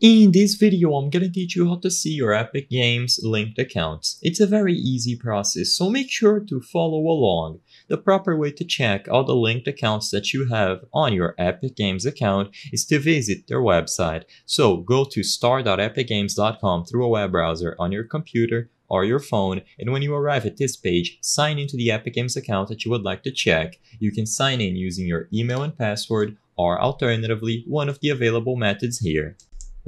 In this video, I'm gonna teach you how to see your Epic Games linked accounts. It's a very easy process, so make sure to follow along. The proper way to check all the linked accounts that you have on your Epic Games account is to visit their website. So go to star.epicgames.com through a web browser on your computer or your phone, and when you arrive at this page, sign into the Epic Games account that you would like to check. You can sign in using your email and password, or alternatively, one of the available methods here.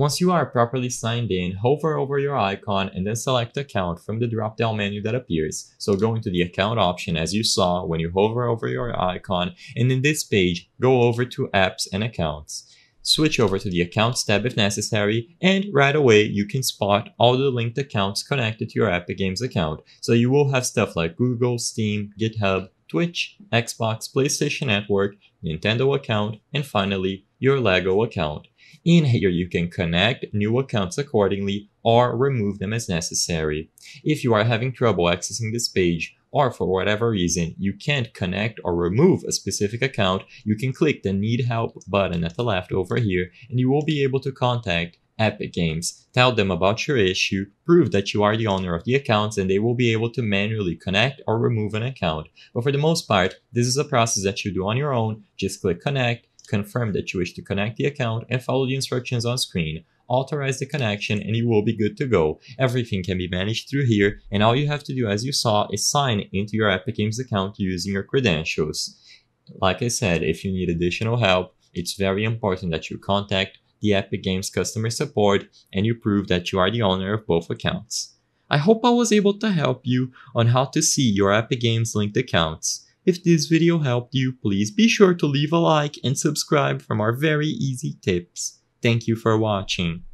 Once you are properly signed in, hover over your icon and then select account from the drop-down menu that appears. So go into the account option as you saw when you hover over your icon and in this page, go over to apps and accounts. Switch over to the accounts tab if necessary and right away you can spot all the linked accounts connected to your Epic Games account. So you will have stuff like Google, Steam, GitHub, Twitch, Xbox, PlayStation Network, Nintendo account, and finally, your LEGO account. In here, you can connect new accounts accordingly or remove them as necessary. If you are having trouble accessing this page, or for whatever reason you can't connect or remove a specific account, you can click the Need Help button at the left over here and you will be able to contact Epic Games. Tell them about your issue, prove that you are the owner of the accounts, and they will be able to manually connect or remove an account. But for the most part, this is a process that you do on your own. Just click connect, confirm that you wish to connect the account, and follow the instructions on screen. Authorize the connection and you will be good to go. Everything can be managed through here and all you have to do as you saw is sign into your Epic Games account using your credentials. Like I said, if you need additional help, it's very important that you contact the Epic Games customer support and you prove that you are the owner of both accounts. I hope I was able to help you on how to see your Epic Games linked accounts. If this video helped you, please be sure to leave a like and subscribe from our very easy tips. Thank you for watching.